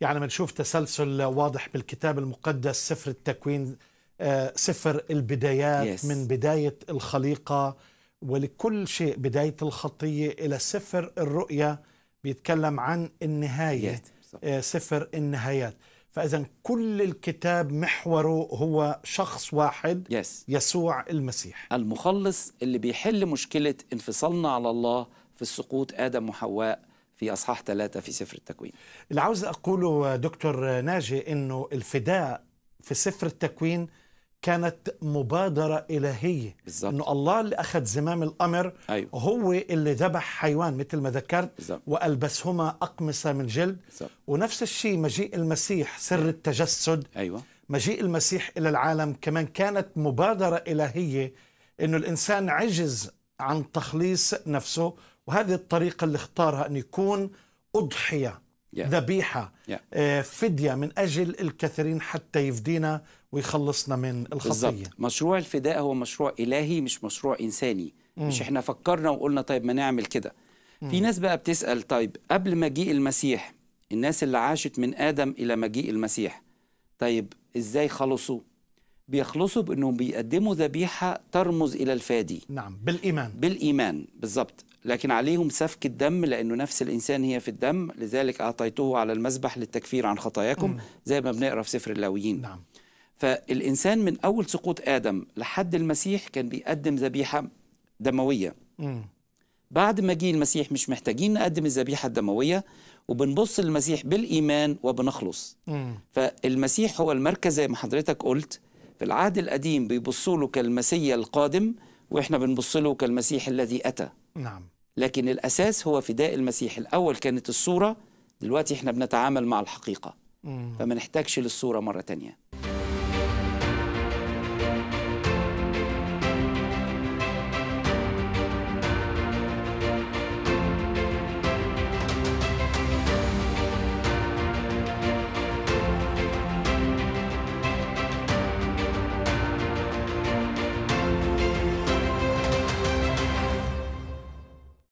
يعني بنشوف تسلسل واضح بالكتاب المقدس سفر التكوين آه، سفر البدايات yes. من بداية الخليقة ولكل شيء بداية الخطية إلى سفر الرؤية بيتكلم عن النهاية yes. آه، سفر النهايات فإذا كل الكتاب محوره هو شخص واحد yes. يسوع المسيح المخلص اللي بيحل مشكلة انفصالنا على الله في السقوط آدم وحواء في أصحاح ثلاثة في سفر التكوين اللي عاوز أقوله دكتور ناجي أنه الفداء في سفر التكوين كانت مبادرة إلهية بالزبط. أنه الله اللي أخذ زمام الأمر أيوه. هو اللي ذبح حيوان مثل ما ذكرت بالزبط. وألبسهما أقمصة من جلد بالزبط. ونفس الشيء مجيء المسيح سر أيوه. التجسد أيوة. مجيء المسيح إلى العالم كمان كانت مبادرة إلهية أنه الإنسان عجز عن تخليص نفسه وهذه الطريقة اللي اختارها أن يكون أضحية ذبيحة yeah. آه، فدية من أجل الكثيرين حتى يفدينا ويخلصنا من الخطية بالزبط. مشروع الفداء هو مشروع إلهي مش مشروع إنساني م. مش إحنا فكرنا وقلنا طيب ما نعمل كده في ناس بقى بتسأل طيب قبل مجيء المسيح الناس اللي عاشت من آدم إلى مجيء المسيح طيب إزاي خلصوا بيخلصوا بانهم بيقدموا ذبيحه ترمز الى الفادي نعم بالايمان بالايمان بالظبط لكن عليهم سفك الدم لانه نفس الانسان هي في الدم لذلك اعطيته على المذبح للتكفير عن خطاياكم زي ما بنقرا في سفر اللاويين نعم فالانسان من اول سقوط ادم لحد المسيح كان بيقدم ذبيحه دمويه مم. بعد ما جه المسيح مش محتاجين نقدم الذبيحه الدمويه وبنبص للمسيح بالايمان وبنخلص مم. فالمسيح هو المركز زي ما حضرتك قلت في العهد القديم بيبصوا له كالمسيا القادم واحنا بنبص له كالمسيح الذي اتى نعم لكن الاساس هو فداء المسيح الاول كانت الصوره دلوقتي احنا بنتعامل مع الحقيقه مم. فما نحتاجش للصوره مره ثانيه